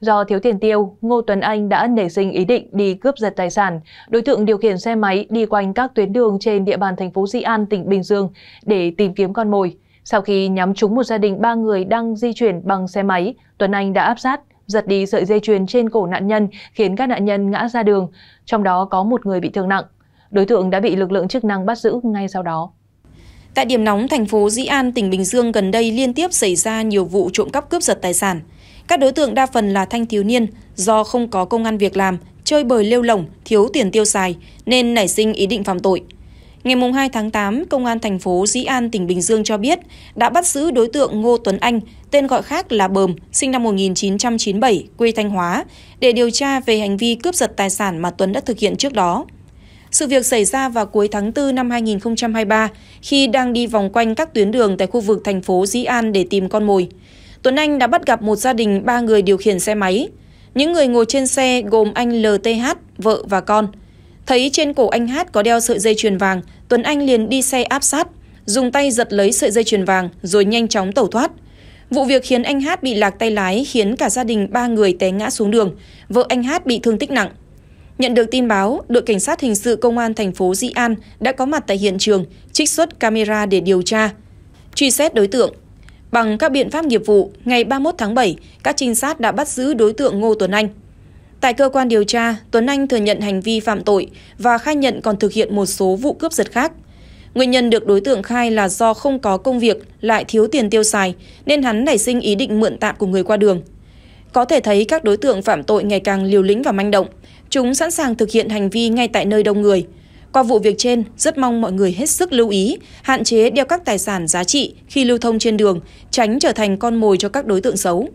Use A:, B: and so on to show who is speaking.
A: Do thiếu tiền tiêu, Ngô Tuấn Anh đã nảy sinh ý định đi cướp giật tài sản. Đối tượng điều khiển xe máy đi quanh các tuyến đường trên địa bàn thành phố Di An, tỉnh Bình Dương để tìm kiếm con mồi. Sau khi nhắm trúng một gia đình ba người đang di chuyển bằng xe máy, Tuấn Anh đã áp sát, giật đi sợi dây chuyền trên cổ nạn nhân khiến các nạn nhân ngã ra đường, trong đó có một người bị thương nặng. Đối tượng đã bị lực lượng chức năng bắt giữ ngay sau đó. Tại điểm nóng thành phố
B: Di An, tỉnh Bình Dương gần đây liên tiếp xảy ra nhiều vụ trộm cắp cướp giật tài sản. Các đối tượng đa phần là thanh thiếu niên do không có công an việc làm, chơi bời lêu lỏng, thiếu tiền tiêu xài nên nảy sinh ý định phạm tội. Ngày 2 tháng 8, Công an thành phố Dĩ An, tỉnh Bình Dương cho biết đã bắt giữ đối tượng Ngô Tuấn Anh, tên gọi khác là Bờm, sinh năm 1997, quê Thanh Hóa, để điều tra về hành vi cướp giật tài sản mà Tuấn đã thực hiện trước đó. Sự việc xảy ra vào cuối tháng 4 năm 2023 khi đang đi vòng quanh các tuyến đường tại khu vực thành phố Dĩ An để tìm con mồi. Tuấn Anh đã bắt gặp một gia đình ba người điều khiển xe máy. Những người ngồi trên xe gồm anh LTH, vợ và con. Thấy trên cổ anh Hát có đeo sợi dây chuyền vàng, Tuấn Anh liền đi xe áp sát, dùng tay giật lấy sợi dây chuyền vàng rồi nhanh chóng tẩu thoát. Vụ việc khiến anh Hát bị lạc tay lái khiến cả gia đình ba người té ngã xuống đường, vợ anh Hát bị thương tích nặng. Nhận được tin báo, đội cảnh sát hình sự công an thành phố Di An đã có mặt tại hiện trường, trích xuất camera để điều tra, truy xét đối tượng. Bằng các biện pháp nghiệp vụ, ngày 31 tháng 7, các trinh sát đã bắt giữ đối tượng Ngô Tuấn Anh. Tại cơ quan điều tra, Tuấn Anh thừa nhận hành vi phạm tội và khai nhận còn thực hiện một số vụ cướp giật khác. Nguyên nhân được đối tượng khai là do không có công việc, lại thiếu tiền tiêu xài, nên hắn nảy sinh ý định mượn tạm của người qua đường. Có thể thấy các đối tượng phạm tội ngày càng liều lĩnh và manh động. Chúng sẵn sàng thực hiện hành vi ngay tại nơi đông người, qua vụ việc trên, rất mong mọi người hết sức lưu ý, hạn chế đeo các tài sản giá trị khi lưu thông trên đường, tránh trở thành con mồi cho các đối tượng xấu.